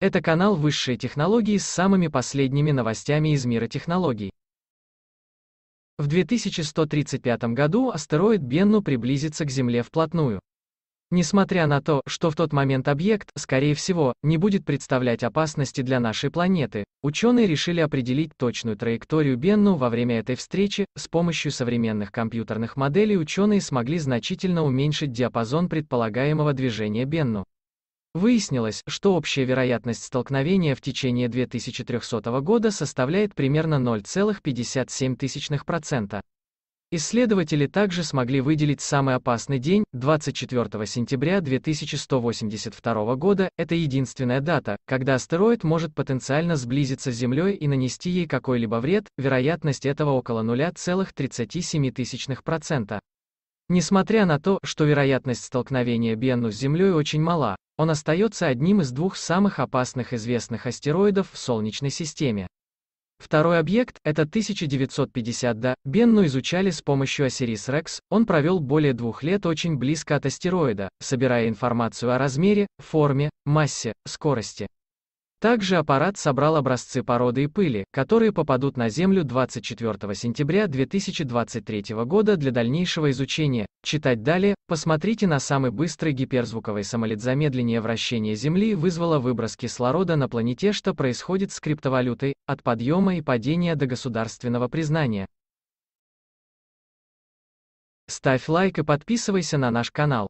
Это канал высшей технологии» с самыми последними новостями из мира технологий. В 2135 году астероид Бенну приблизится к Земле вплотную. Несмотря на то, что в тот момент объект, скорее всего, не будет представлять опасности для нашей планеты, ученые решили определить точную траекторию Бенну во время этой встречи, с помощью современных компьютерных моделей ученые смогли значительно уменьшить диапазон предполагаемого движения Бенну. Выяснилось, что общая вероятность столкновения в течение 2300 года составляет примерно 0,57%. Исследователи также смогли выделить самый опасный день, 24 сентября 2182 года, это единственная дата, когда астероид может потенциально сблизиться с Землей и нанести ей какой-либо вред, вероятность этого около 0,37%. Несмотря на то, что вероятность столкновения Бенну с Землей очень мала, он остается одним из двух самых опасных известных астероидов в Солнечной системе. Второй объект, это 1950 да, Бенну изучали с помощью Осирис Рекс, он провел более двух лет очень близко от астероида, собирая информацию о размере, форме, массе, скорости. Также аппарат собрал образцы породы и пыли, которые попадут на Землю 24 сентября 2023 года для дальнейшего изучения. Читать далее, посмотрите на самый быстрый гиперзвуковый самолет. Замедление вращения Земли вызвало выброс кислорода на планете, что происходит с криптовалютой, от подъема и падения до государственного признания. Ставь лайк и подписывайся на наш канал.